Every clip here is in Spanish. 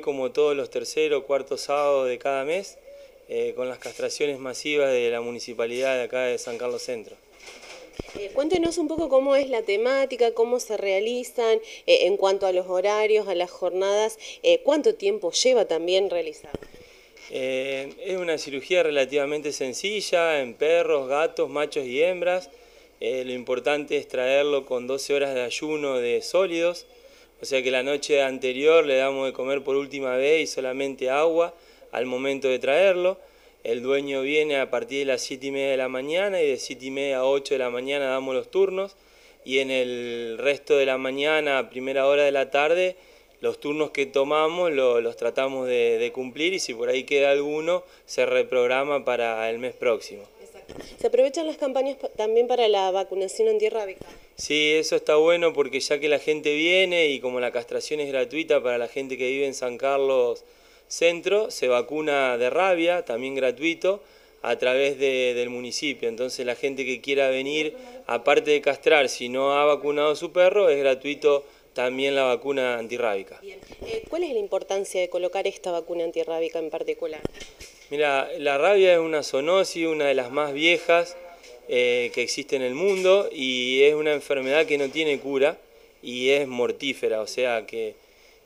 como todos los terceros o cuartos sábados de cada mes, eh, con las castraciones masivas de la municipalidad de acá de San Carlos Centro. Eh, cuéntenos un poco cómo es la temática, cómo se realizan eh, en cuanto a los horarios, a las jornadas, cuánto tiempo lleva también realizar. es una cirugía relativamente sencilla en perros, gatos, machos y hembras. lo importante es traerlo con 12 horas de ayuno de sólidos o sea que la noche anterior le damos de comer por última vez y solamente agua al momento de traerlo. El dueño viene a partir de las 7 y media de la mañana y de 7 y media a 8 de la mañana damos los turnos y en el resto de la mañana, a primera hora de la tarde, los turnos que tomamos los tratamos de, cumplir y si por ahí queda alguno se reprograma para el mes próximo. ¿Se aprovechan las campañas también para la vacunación antirrábica? Sí, eso está bueno porque ya que la gente viene y como la castración es gratuita para la gente que vive en San Carlos Centro, se vacuna de rabia, también gratuito, a través del municipio. Entonces la gente que quiera venir, aparte de castrar, si no ha vacunado su perro, es gratuito también la vacuna antirrábica. Eh, ¿Cuál es la importancia de colocar esta vacuna antirrábica en particular? Mira, la rabia es una zoonosis, una de las más viejas. Eh, que existe en el mundo y es una enfermedad que no tiene cura y es mortífera, o sea que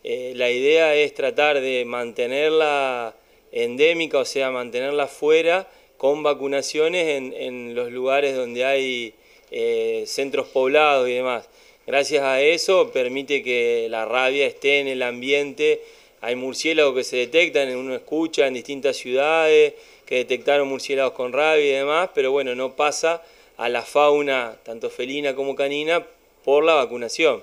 eh, la idea es tratar de mantenerla endémica, o sea, mantenerla fuera con vacunaciones en, los lugares donde hay eh, centros poblados y demás. Gracias a eso permite que la rabia esté en el ambiente hay murciélagos que se detectan, uno escucha en distintas ciudades que detectaron murciélagos con rabia y demás, pero bueno, no pasa a la fauna, tanto felina como canina, por la vacunación.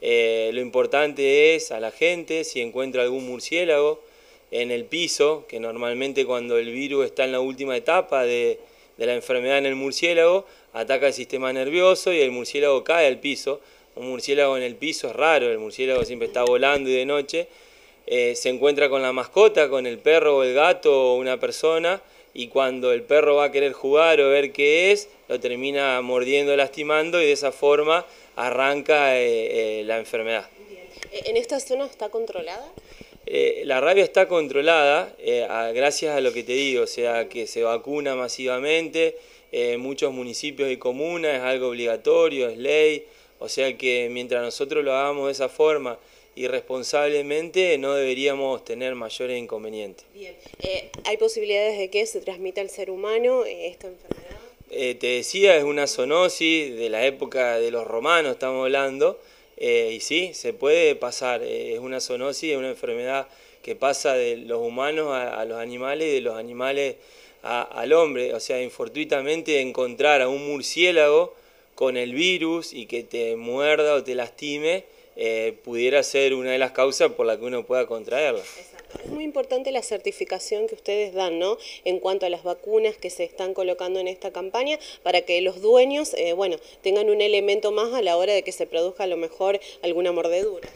Eh, lo importante es a la gente, si encuentra algún murciélago en el piso, que normalmente cuando el virus está en la última etapa de, de la enfermedad en el murciélago, ataca el sistema nervioso y el murciélago cae al piso. Un murciélago en el piso es raro, el murciélago siempre está volando y de noche, eh, se encuentra con la mascota, con el perro o el gato o una persona, y cuando el perro va a querer jugar o ver qué es, lo termina mordiendo, lastimando y de esa forma arranca eh, eh, la enfermedad. ¿En esta zona está controlada? la rabia está controlada gracias a lo que te digo, o sea que se vacuna masivamente, en muchos municipios y comunas es algo obligatorio, es ley, o sea que mientras nosotros lo hagamos de esa forma, y responsablemente no deberíamos tener mayores inconvenientes. Bien. Eh, ¿Hay posibilidades de que se transmita al ser humano eh, esta enfermedad? Eh, te decía, es una zoonosis de la época de los romanos, estamos hablando, y sí, se puede pasar, es una zoonosis, es una enfermedad que pasa de los humanos a, los animales y de los animales al hombre, o sea, infortuitamente encontrar a un murciélago con el virus y que te muerda o te lastime, eh, pudiera ser una de las causas por la que uno pueda contraerla. Es muy importante la certificación que ustedes dan, ¿no? En cuanto a las vacunas que se están colocando en esta campaña, para que los dueños, eh, bueno, tengan un elemento más a la hora de que se produzca a lo mejor alguna mordedura.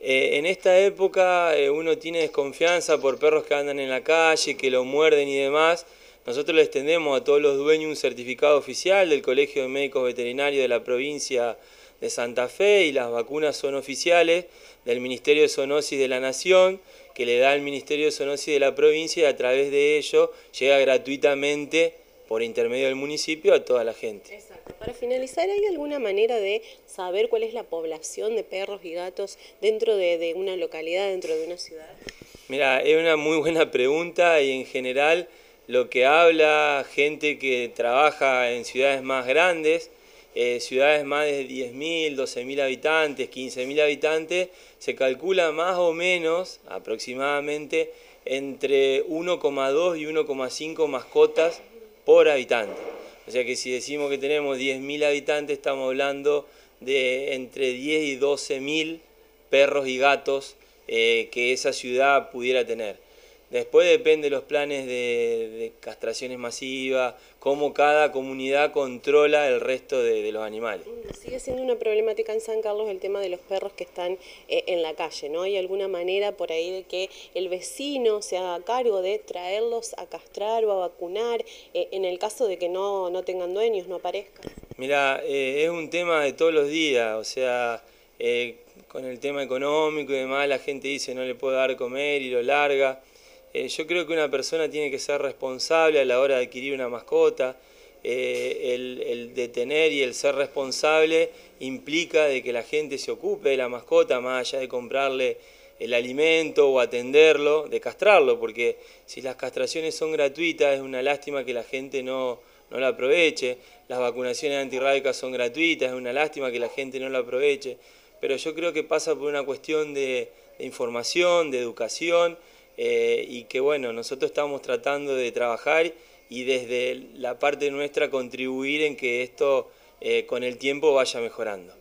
Eh, en esta época uno tiene desconfianza por perros que andan en la calle, que lo muerden y demás. Nosotros les tendemos a todos los dueños un certificado oficial del Colegio de Médicos Veterinarios de la provincia de Santa Fe y las vacunas son oficiales del Ministerio de Zoonosis de la Nación, que le da al Ministerio de Zoonosis de la provincia y a través de ello llega gratuitamente por intermedio del municipio a toda la gente. Exacto. Para finalizar, ¿hay alguna manera de saber cuál es la población de perros y gatos dentro de, de una localidad, dentro de una ciudad? Mira, es una muy buena pregunta y en general lo que habla gente que trabaja en ciudades más grandes, eh, ciudades más de 10.000, 12.000 habitantes, 15.000 habitantes, se calcula más o menos aproximadamente entre 1,2 y 1,5 mascotas por habitante. O sea que si decimos que tenemos 10.000 habitantes, estamos hablando de entre 10 y 12.000 perros y gatos eh, que esa ciudad pudiera tener. Después depende los planes de, castraciones masivas, cómo cada comunidad controla el resto de, los animales. Mm, sigue siendo una problemática en San Carlos el tema de los perros que están eh, en la calle, ¿no? ¿Hay alguna manera por ahí de que el vecino se haga cargo de traerlos a castrar o a vacunar eh, en el caso de que no, tengan dueños, no aparezcan? Mira, eh, es un tema de todos los días, o sea, con el tema económico y demás, la gente dice no le puedo dar comer y lo larga. Eh, yo creo que una persona tiene que ser responsable a la hora de adquirir una mascota. Eh, el, detener y el ser responsable implica de que la gente se ocupe de la mascota más allá de comprarle el alimento o atenderlo, de castrarlo, porque si las castraciones son gratuitas es una lástima que la gente no, la aproveche, las vacunaciones antirrábicas son gratuitas, es una lástima que la gente no la aproveche, pero yo creo que pasa por una cuestión de información, de educación, eh, y que bueno, nosotros estamos tratando de trabajar y desde la parte nuestra contribuir en que esto eh, con el tiempo vaya mejorando.